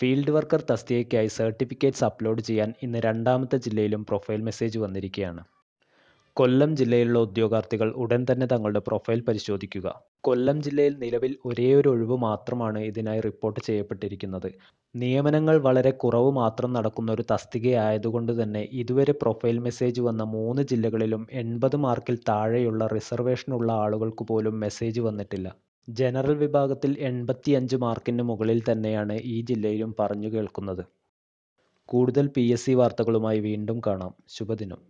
field worker തസ്തികയ്ക്കായി certificates upload ചെയ്യാൻ ഇന്ന് രണ്ടാമത്തെ ജില്ലയിലും പ്രൊഫൈൽ മെസ്സേജ് വന്നിരിക്കുകയാണ് കൊല്ലം ജില്ലയിലുള്ള ഉദ്യോഗാർത്ഥികൾ ഉടൻ തന്നെ തങ്ങളുടെ പ്രൊഫൈൽ പരിശോധിക്കുക കൊല്ലം ജില്ലയിൽ നിലവിൽ ഒരേയൊരു ഒഴിവ് മാത്രമാണ് ഇതിനായി റിപ്പോർട്ട് ചെയ്യപ്പെട്ടിരിക്കുന്നത് നിയമനങ്ങൾ വളരെ കുറവ് മാത്രം നടക്കുന്ന ഒരു തസ്തികയായതുകൊണ്ട് തന്നെ ഇതുവരെ പ്രൊഫൈൽ മെസ്സേജ് വന്ന മൂന്ന് ജില്ലകളിലും എൺപത് മാർക്കിൽ താഴെയുള്ള റിസർവേഷനുള്ള ആളുകൾക്ക് പോലും മെസ്സേജ് വന്നിട്ടില്ല ജനറൽ വിഭാഗത്തിൽ എൺപത്തിയഞ്ച് മാർക്കിന് മുകളിൽ തന്നെയാണ് ഈ ജില്ലയിലും പറഞ്ഞു കേൾക്കുന്നത് കൂടുതൽ പി എസ് സി വാർത്തകളുമായി വീണ്ടും കാണാം ശുഭദിനം